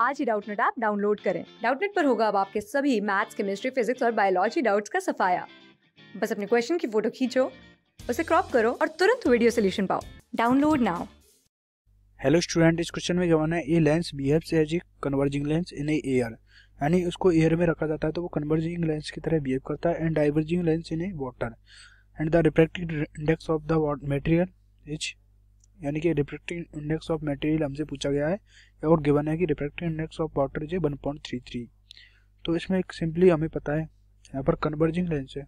आज ही Doubtnut app download करें डाउटनेट पर होगा अब आपके सभी मैथ्स केमिस्ट्री फिजिक्स और बायोलॉजी डाउट्स का सफाया बस अपने क्वेश्चन की फोटो खींचो उसे क्रॉप करो और तुरंत वीडियो सोल्यूशन पाओ डाउनलोड नाउ हेलो स्टूडेंट इस क्वेश्चन में जवाना है ए लेंस बिहेव से as a converging lens in a air यानी उसको एयर में रखा जाता है तो वो कन्वर्जिंग लेंस की तरह बिहेव करता है and diverging lens in a water and the refractive index of the material is यानी कि रिफ्रैक्टिव इंडेक्स ऑफ मटेरियल हमसे पूछा गया है और गिवन है कि refractive index of water is one point three three तो इसमें एक सिंपली हमें पता है यहाँ पर कन्वर्जिंग लेंस है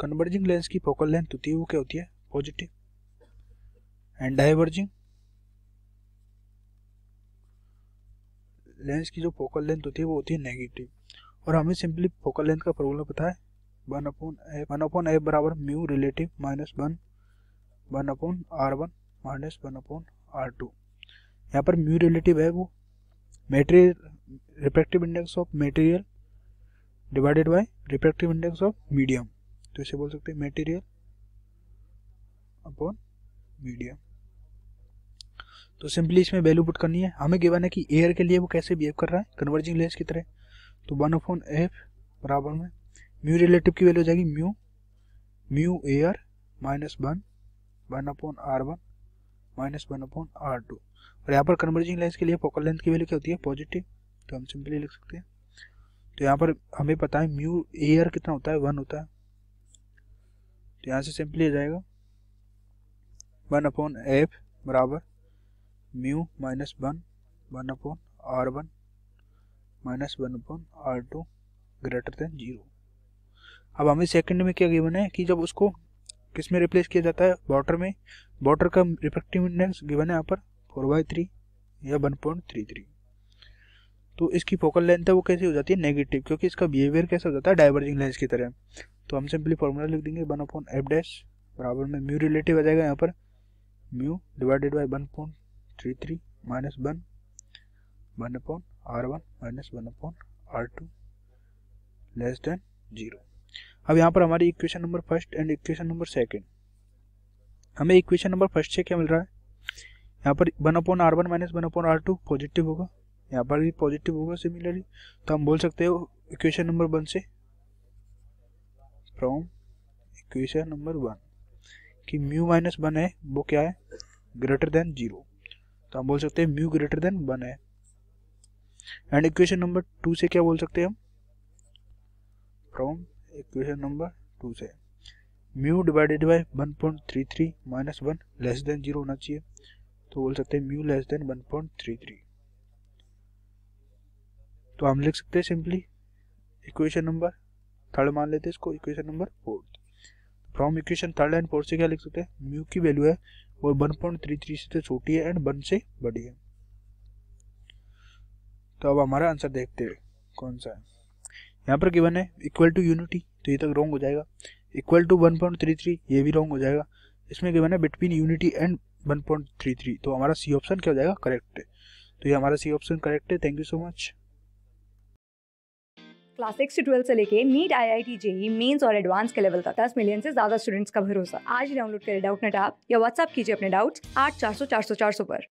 कन्वर्जिंग लेंस की फोकल लेंथ होती है वो क्या होती है पॉजिटिव एंड डाइवर्जिंग लेंस की जो फोकल लेंथ होती है वो होती है नेगेटिव और हमें सिंपली फोकल लेंथ का फॉर्मूला पता है one upon f one upon f बराबर mu relative minus one one upon r one minus one upon r two यहाँ पर म्यू रिलेटिव है वो material refractive index of material divided by refractive index of medium तो इसे बोल सकते हैं मेटेरियल अपॉन मीडियम तो सिंपली इसमें वैल्यू पुट करनी है हमें गिवन है कि एयर के लिए वो कैसे बिहेव कर रहा है कन्वर्जिंग लेंस की तरह तो वन अपॉन एफ बराबर में म्यू रिलेटिव की वैल्यू हो जाएगी mu mu a r minus one one upon r one minus one upon r two और यहाँ पर कन्वर्जिंग लेंस के लिए फोकल लेंथ की वैल्यू क्या होती है पॉजिटिव तो हम सिंपली लिख सकते हैं तो यहाँ पर हमें पता है म्यू एयर कितना होता है वन होता है तो यहाँ से सिंपली आ जाएगा वन अपॉन एफ बराबर mu minus one one upon r one minus one upon r two greater than zero अब हमें सेकंड में क्या गिवन है कि जब उसको किस में रिप्लेस किया जाता है वाटर में वाटर का रिफेक्टिव इंडेक्स गिवन है यहाँ पर फोर बाई थ्री या वन पॉइंट थ्री थ्री तो इसकी फोकल लेंथ है वो कैसी हो जाती है नेगेटिव क्योंकि इसका बिहेवियर कैसा हो जाता है डाइवर्जिंग लेंस की तरह तो हम सिंपली फॉर्मूला लिख देंगे वन अपॉन एफ डैश बराबर में म्यू रिलेटिव आ जाएगा यहाँ पर mu divided by one point three three minus one one upon r one minus one upon r two less than zero अब यहाँ पर हमारी equation number first and equation number second हमें इक्वेशन नंबर फर्स्ट से क्या मिल रहा है यहाँ पर one upon r one minus one upon r two positive होगा यहाँ पर भी पॉजिटिव होगा सिमिलरली तो हम बोल सकते हो इक्वेशन नंबर वन से फ्रॉम इक्वेशन नंबर वन कि म्यू माइनस वन है वो क्या है ग्रेटर देन जीरो तो हम बोल सकते हैं म्यू ग्रेटर देन वन है एंड इक्वेशन नंबर टू से क्या बोल सकते हैं हम फ्रॉम इक्वेशन नंबर टू से mu divided by one point three three minus one less than zero होना चाहिए तो बोल सकते हैं mu less than one point three three तो हम लिख सकते हैं सिंपली इक्वेशन नंबर थर्ड मान लेते हैं इसको equation number fourth from equation third and fourth से क्या लिख सकते हैं म्यू की वैल्यू है वो वन पॉइंट थ्री थ्री से तो छोटी है एंड वन से बड़ी है तो अब हमारा आंसर देखते हैं कौन सा है यहाँ पर गिवन है इक्वल टू यूनिटी तो ये तक रॉन्ग हो जाएगा equal to one point three three ये भी रॉन्ग हो जाएगा इसमें गिवन है between unity and one point three three तो हमारा सी ऑप्शन क्या हो जाएगा करेक्ट है तो ये हमारा सी ऑप्शन करेक्ट है thank you so much class six से ट्वेल्व से लेके NEET I I T JEE Mains और एडवांस के लेवल तक दस मिलियन से ज्यादा स्टूडेंट्स का भरोसा आज डाउनलोड करें डाउट नेट आप या व्हाट्सअप कीजिए अपने डाउट्स आठ चार सौ चार सौ चार सौ पर